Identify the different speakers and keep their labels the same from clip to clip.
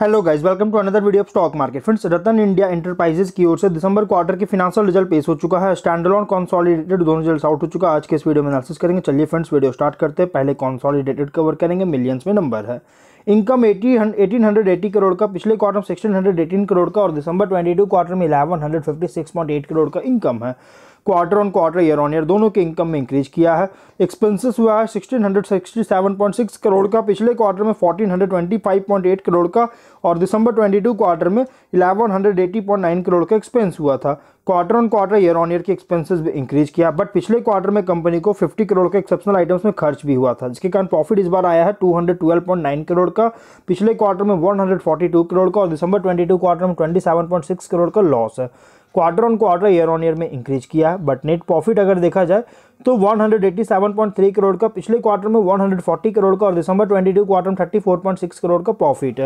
Speaker 1: hello guys welcome to another video of stock market friends Ratan India enterprises की ओर से दिसंबर क्वार्टर की फिनाशियल रिजल्ट पेश हो चुका है ऑन कॉन्सॉलिडेटेड दोनों रिजल्ट आउट हो चुका है आज के इस वीडियो में एनालिसिस करेंगे चलिए फ्रेंड्स वीडियो स्टार्ट करते हैं पहले कॉन्सॉलिडेटेड कवर करेंगे मिलियंस में नंबर है income eighty eighteen hundred eighty crore का पिछले क्वार्टर में सिक्सटीन हंड्रेड एटीन करोड़ का और दिसंबर ट्वेंटी टू क्वार्टर में eleven hundred fifty six point eight crore का इनकम है quarter on quarter year on year दोनों के इनकम में इंक्रीज किया है एक्सपेंसेस हुआ है 1667.6 करोड़ का पिछले क्वार्टर में 1425.8 करोड़ का और दिसंबर 22 क्वार्टर में 1180.9 करोड़ का एक्सपेंस हुआ था quarter on quarter year on year के एक्सपेंसेस भी इंक्रीज किया बट पिछले क्वार्टर में कंपनी को 50 करोड़ के एक्सेप्शनल आइटम्स में खर्च भी हुआ था जिसके कारण प्रॉफिट इस बार आया है 212.9 करोड़ का पिछले क्वार्टर में 142 करोड़ का और दिसंबर 22 क्वार्टर में 27.6 करोड़ का लॉस है quarter on quarter year on year में इंक्रीज किया है बट नेट प्रॉफिट अगर देखा जाए तो 187.3 करोड़ का पिछले क्वार्टर में 140 करोड़ का और दिसंबर 22 क्वार्टर में 34.6 करोड़ का profit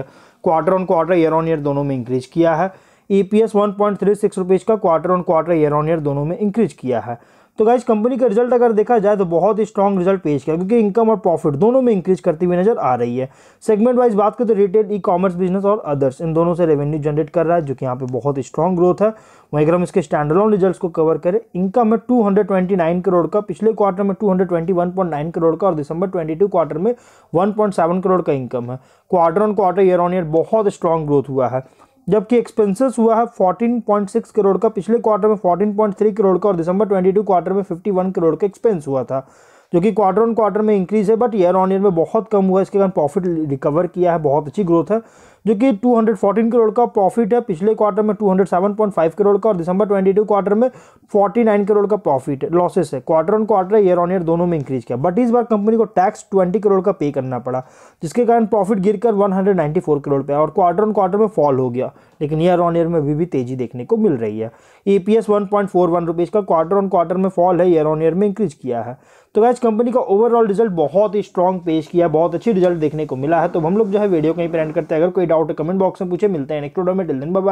Speaker 1: quarter on quarter year on year दोनों में इंक्रीज किया है ई पी एस का quarter on quarter year on year दोनों में इंक्रीज किया है तो गाइज कंपनी का रिजल्ट अगर देखा जाए तो बहुत ही स्ट्रॉन्ग रिजल्ट पेश किया क्योंकि इनकम और प्रॉफिट दोनों में इंक्रीज करती हुई नजर आ रही है सेगमेंट वाइज बात करें तो रिटेल ई कॉमर्स बिजनेस और अदर्स इन दोनों से रेवेन्यू जनरेट कर रहा है जो कि यहाँ पे बहुत ही स्ट्रॉन्ग ग्रोथ है वहीं अगर हम इसके स्टैंडर्ड ऑन रिजल्ट को कवर करें इनकम में टू करोड़ का पिछले क्वार्टर में टू करोड़ का और दिसंबर ट्वेंटी क्वार्टर में वन करोड़ का इनकम है quarter on quarter year on year बहुत स्ट्रॉन्ग ग्रोथ हुआ है जबकि एक्सपेंसेस हुआ है 14.6 करोड़ का पिछले क्वार्टर में 14.3 करोड़ का और दिसंबर 22 क्वार्टर में 51 करोड़ का एक्सपेंस हुआ था जो कि क्वार्टर ऑन क्वार्टर में इंक्रीज है बट ईयर ऑन ईयर में बहुत कम हुआ इसके कारण प्रॉफिट रिकवर किया है बहुत अच्छी ग्रोथ है जो कि 214 करोड़ का प्रॉफिट है पिछले क्वार्टर में 207.5 करोड़ का और दिसंबर 22 क्वार्टर में 49 करोड़ का प्रॉफिट है लॉसेस है quarter on quarter year on year दोनों में इंक्रीज किया बट इस बार कंपनी को टैक्स 20 करोड़ का पे करना पड़ा जिसके कारण प्रॉफिट गिरकर 194 करोड़ पे और क्वार्टर ऑन क्वार्टर में फॉल हो गया लेकिन ईयर ऑन ईयर में अभी भी तेजी देखने को मिल रही है ई पी एस का क्वार्टर ऑन क्वार्टर में फॉल है ईयर ऑन ईयर में इंक्रीज किया है तो वैसे कंपनी का ओवरऑल रिजल्ट बहुत ही स्ट्रॉन्ग पेश किया बहुत अच्छी रिजल्ट देखने को मिला है तो हम लोग जो है वीडियो कहीं पर एंड करते हैं अगर कोई डाउट कमेंट बॉक्स में पूछे मिलते हैं नेक्स्ट दिन